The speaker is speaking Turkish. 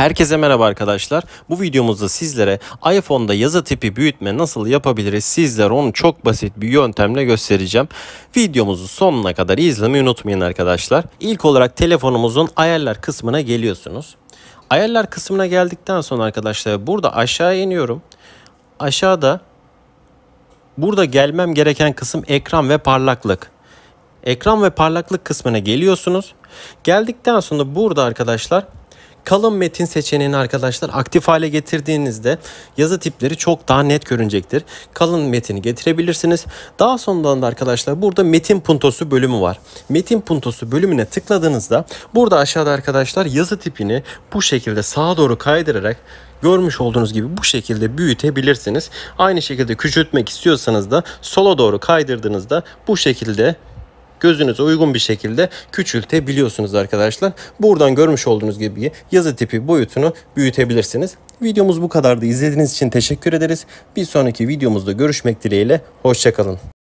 Herkese merhaba arkadaşlar. Bu videomuzda sizlere iPhone'da yazı tipi büyütme nasıl yapabiliriz sizlere onu çok basit bir yöntemle göstereceğim. Videomuzu sonuna kadar izlemeyi unutmayın arkadaşlar. İlk olarak telefonumuzun ayarlar kısmına geliyorsunuz. Ayarlar kısmına geldikten sonra arkadaşlar burada aşağı iniyorum. Aşağıda burada gelmem gereken kısım ekran ve parlaklık. Ekran ve parlaklık kısmına geliyorsunuz. Geldikten sonra burada arkadaşlar kalın metin seçeneğini arkadaşlar aktif hale getirdiğinizde yazı tipleri çok daha net görünecektir. Kalın metini getirebilirsiniz. Daha sonunda da arkadaşlar burada metin puntosu bölümü var. Metin puntosu bölümüne tıkladığınızda burada aşağıda arkadaşlar yazı tipini bu şekilde sağa doğru kaydırarak görmüş olduğunuz gibi bu şekilde büyütebilirsiniz. Aynı şekilde küçültmek istiyorsanız da sola doğru kaydırdığınızda bu şekilde gözünüze uygun bir şekilde küçültebiliyorsunuz arkadaşlar. Buradan görmüş olduğunuz gibi yazı tipi boyutunu büyütebilirsiniz. Videomuz bu kadardı. İzlediğiniz için teşekkür ederiz. Bir sonraki videomuzda görüşmek dileğiyle. Hoşçakalın.